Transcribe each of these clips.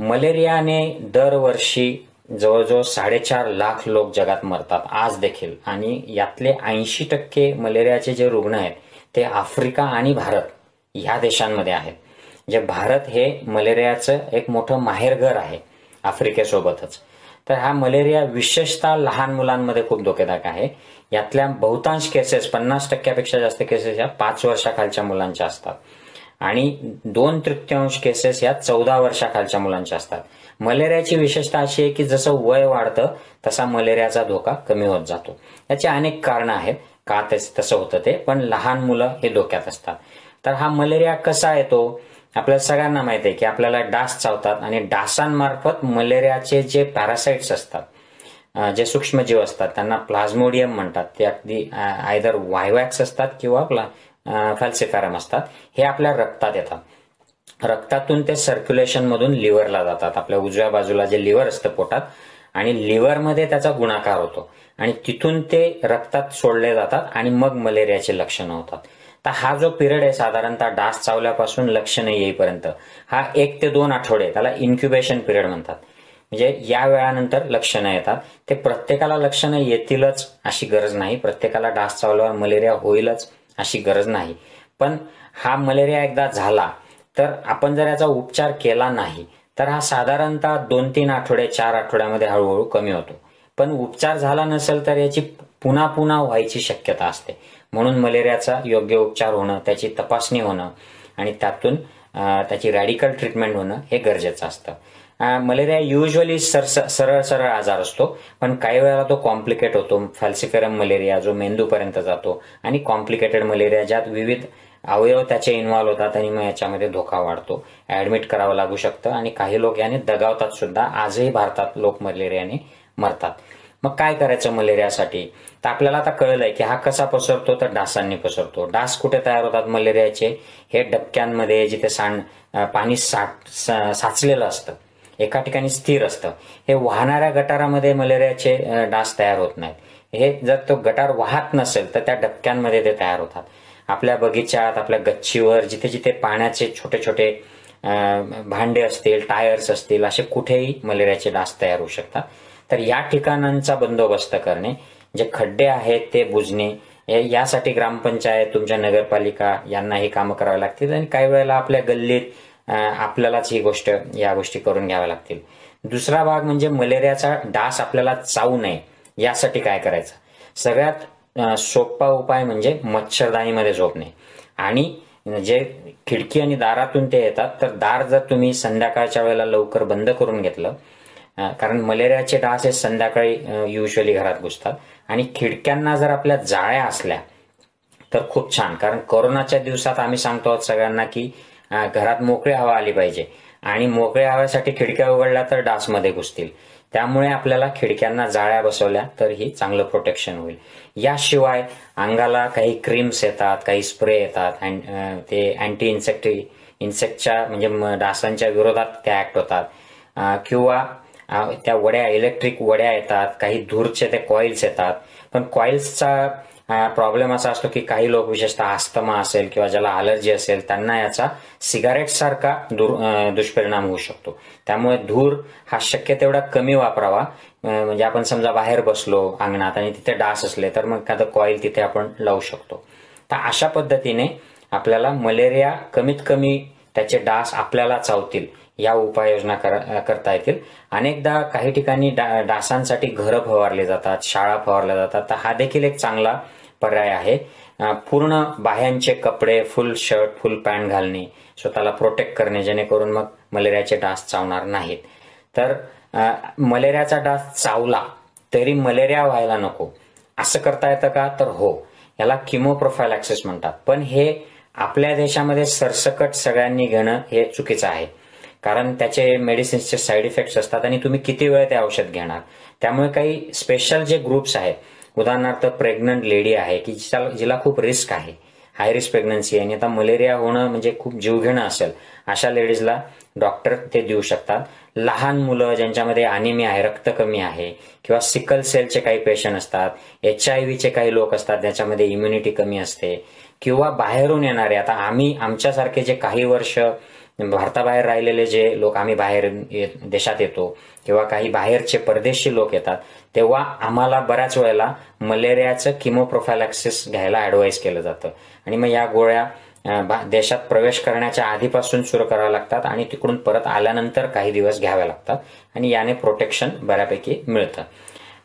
मलेरियाने दरवर्षी जवळजवळ साडेचार लाख लोक जगात मरतात आज देखील आणि यातले ऐंशी टक्के मलेरियाचे जे रुग्ण आहेत ते आफ्रिका आणि भारत ह्या देशांमध्ये आहेत जे भारत हे मलेरियाचं एक मोठं माहेरघर आहे आफ्रिकेसोबतच तर हा मलेरिया विशेषतः लहान मुलांमध्ये खूप धोकेदायक आहे यातल्या बहुतांश केसेस पन्नास टक्क्यापेक्षा जास्त केसेस ह्या पाच वर्षाखालच्या मुलांच्या असतात आणि दोन तृतीयांश केसेस या चौदा वर्षाखालच्या मुलांच्या असतात मलेरियाची विशेषता अशी आहे की जसं वय वाढतं तसा मलेरियाचा धोका कमी होत जातो याची अनेक कारणं आहेत का तसं होतं ते पण लहान मुलं हे धोक्यात असतात तर हा मलेरिया कसा येतो आपल्या सगळ्यांना माहिती आहे की आपल्याला डास चावतात आणि डासांमार्फत मलेरियाचे जे पॅरासाइट्स असतात जे सूक्ष्मजीव असतात त्यांना प्लाझ्मोडियम म्हणतात ते अगदी आयदर वायवॅक्स असतात किंवा फॅल्सिफॅरम असतात हे आपल्या रक्तात येतात रक्तातून ते सर्क्युलेशन मधून लिव्हरला जातात आपल्या उजव्या बाजूला जे लिव्हर असतं पोटात आणि लिव्हरमध्ये त्याचा गुणाकार होतो आणि तिथून ते रक्तात सोडले जातात आणि मग मलेरियाचे लक्षणं होतात तर हा जो पिरियड आहे साधारणतः डास चावल्यापासून लक्षणं येईपर्यंत हा एक ते दोन आठवडे त्याला इन्क्युबेशन पिरियड म्हणतात म्हणजे या वेळानंतर लक्षणं येतात ते प्रत्येकाला लक्षणं येतीलच अशी गरज नाही प्रत्येकाला डास चावल्यावर मलेरिया होईलच अशी गरज नाही पण हा मलेरिया एकदा झाला तर आपण जर याचा उपचार केला नाही तर हा साधारणतः दोन तीन आठवडे चार आठवड्यामध्ये हळूहळू कमी होतो पण उपचार झाला नसेल तर याची पुन्हा पुन्हा व्हायची शक्यता असते म्हणून मलेरियाचा योग्य उपचार होणं त्याची तपासणी होणं आणि त्यातून त्याची रॅडिकल ट्रीटमेंट होणं हे गरजेचं असतं मलेरिया युजली सर सरळ सरळ आजार असतो पण काही वेळेला तो कॉम्प्लिकेट होतो फॅल्सिफेरम मलेरिया जो मेंदूपर्यंत जातो आणि कॉम्प्लिकेटेड मलेरिया ज्यात विविध अवयव त्याचे इन्व्हॉल्व्ह होतात आणि मग याच्यामध्ये धोका वाढतो ऍडमिट करावं लागू शकतं आणि काही लोक याने दगावतात सुद्धा आजही भारतात लोक मलेरियाने मरतात मग काय करायचं मलेरियासाठी तर आपल्याला आता कळलंय की हा कसा पसरतो तर डासांनी पसरतो डास कुठे तयार होतात मलेरियाचे हे डबक्यांमध्ये जिथे सांड पाणी साठ साचलेलं असतं एका ठिकाणी स्थिर असतं हे वाहणाऱ्या गटारामध्ये मलेरियाचे डास तयार होत नाहीत हे जर तो गटार वाहत नसेल तर त्या डबक्यांमध्ये ते तयार होतात आपल्या बगीचात आपल्या गच्चीवर जिथे जिथे पाण्याचे छोटे छोटे भांडे असतील टायर्स असतील असे कुठेही मलेरियाचे डास तयार होऊ शकतात तर या ठिकाणांचा बंदोबस्त करणे जे खड्डे आहेत ते बुजणे यासाठी ग्रामपंचायत तुमच्या नगरपालिका यांना हे कामं करावे लागतील आणि काही वेळेला आपल्या गल्लीत आपल्यालाच ही गोष्ट या गोष्टी करून घ्याव्या लागतील दुसरा भाग म्हणजे मलेरियाचा डास आपल्याला चावू नये यासाठी काय करायचं सगळ्यात सोपा उपाय म्हणजे मच्छरदाणीमध्ये झोपणे आणि जे खिडकी आणि दारातून ते येतात तर दार जर तुम्ही संध्याकाळच्या वेळेला लवकर बंद करून घेतलं कारण मलेरियाचे डास हे संध्याकाळी युजली घरात घुसतात आणि खिडक्यांना जर आपल्या जाळ्या असल्या तर खूप छान कारण कोरोनाच्या दिवसात आम्ही सांगतो आहोत सगळ्यांना की घरात मोकळी हवा आली पाहिजे आणि मोकळ्या हव्यासाठी खिडक्या उघडल्या तर डासमध्ये घुसतील त्यामुळे आपल्याला खिडक्यांना जाळ्या बसवल्या तर ही चांगलं प्रोटेक्शन होईल याशिवाय अंगाला काही क्रीम्स येतात काही स्प्रे येतात ते अँटी इन्सेक्ट इन्सेक्टच्या म्हणजे डासांच्या विरोधात त्या ऍक्ट होतात किंवा त्या वड्या इलेक्ट्रिक वड्या येतात काही धूरचे ते कॉइल्स येतात पण कॉइल्सचा प्रॉब्लेम असा असतो की काही लोक विशेषतः आस्थमा असेल किंवा ज्याला अलर्जी असेल त्यांना याचा सिगारेट सारखा दुष्परिणाम होऊ शकतो त्यामुळे धूर हा शक्य तेवढा कमी वापरावा म्हणजे आपण समजा बाहेर बसलो अंगणात आणि तिथे डास असले तर मग एखादं कॉईल तिथे आपण लावू शकतो तर अशा पद्धतीने आपल्याला मलेरिया कमीत कमी त्याचे डास आपल्याला चावतील या उपाययोजना कर करता येतील अनेकदा काही ठिकाणी डा डासांसाठी घरं फवारले जातात शाळा फवारल्या जातात तर हा देखील एक चांगला पर्याय आहे पूर्ण बाह्यांचे कपडे फुल शर्ट फुल पॅन्ट घालणे स्वतःला प्रोटेक्ट करणे जेणेकरून मग मलेरियाचे डास चावणार नाहीत तर मलेरियाचा डास चावला तरी मलेरिया व्हायला नको असं करता येतं का तर हो याला किमो प्रोफाईल ऍक्सेस म्हणतात पण हे आपल्या देशामध्ये सरसकट सगळ्यांनी घेणं हे चुकीचं आहे कारण त्याचे मेडिसिन्सचे साईड इफेक्ट्स असतात आणि तुम्ही किती वेळ ते औषध घेणार त्यामुळे काही स्पेशल जे ग्रुप्स आहेत उदाहरणार्थ प्रेग्नंट लेडी आहे की जिला जिला खूप रिस्क आहे हाय रिस्क प्रेग्नन्सी आणि आता मलेरिया होणं म्हणजे खूप जीवघेणं असेल अशा लेडीजला डॉक्टर ते देऊ शकतात लहान मुलं ज्यांच्यामध्ये अनिमी आहे रक्त कमी आहे किंवा सिकल सेलचे काही पेशंट असतात एच आय व्हीचे काही लोक असतात ज्याच्यामध्ये इम्युनिटी कमी असते किंवा बाहेरून येणारे आता आम्ही आमच्यासारखे जे काही वर्ष भारताबाहेर राहिलेले जे लोक आम्ही बाहेर देशात येतो किंवा काही बाहेरचे परदेशी लोक येतात तेव्हा आम्हाला बऱ्याच वेळेला मलेरियाचं किमोप्रोफॅलॅक्सिस घ्यायला ऍडवाईज केलं जातं आणि मग या गोळ्या देशात प्रवेश करण्याच्या आधीपासून सुरू कराव्या लागतात आणि तिकडून परत आल्यानंतर काही दिवस घ्याव्या लागतात आणि याने प्रोटेक्शन बऱ्यापैकी मिळतं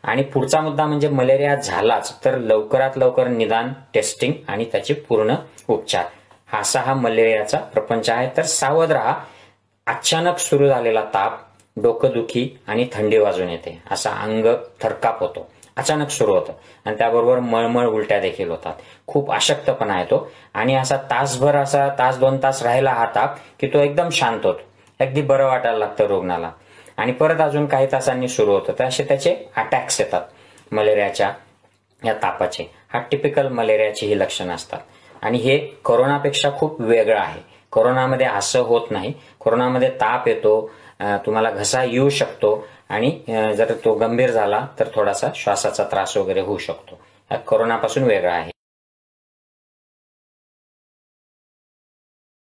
आणि पुढचा मुद्दा म्हणजे मलेरिया झालाच तर लवकरात लवकर निदान टेस्टिंग आणि त्याचे पूर्ण उपचार हा असा हा मलेरियाचा प्रपंच आहे तर सावध राहा अचानक सुरू झालेला ताप डोकंदुखी आणि थंडी वाजून येते असा अंग थरकाप होतो अचानक सुरू होतं आणि त्याबरोबर मळमळ उलट्या देखील होतात खूप अशक्तपणा येतो आणि असा तासभर असा तास दोन तास राहिला हा ताप की तो एकदम शांत होतो अगदी बरं वाटायला लागतं रुग्णाला आणि परत अजून काही तासांनी सुरू होतं तर असे त्याचे अटॅक्स येतात मलेरियाच्या या तापाचे हा टिपिकल मलेरियाचे ही लक्षणं असतात आणि हे करोनापेक्षा खूप वेगळं आहे कोरोनामध्ये असं होत नाही कोरोनामध्ये ताप येतो तुम्हाला घसा येऊ शकतो आणि जर तो गंभीर झाला तर थोडासा श्वासाचा त्रास वगैरे होऊ शकतो हा करोनापासून वेगळा आहे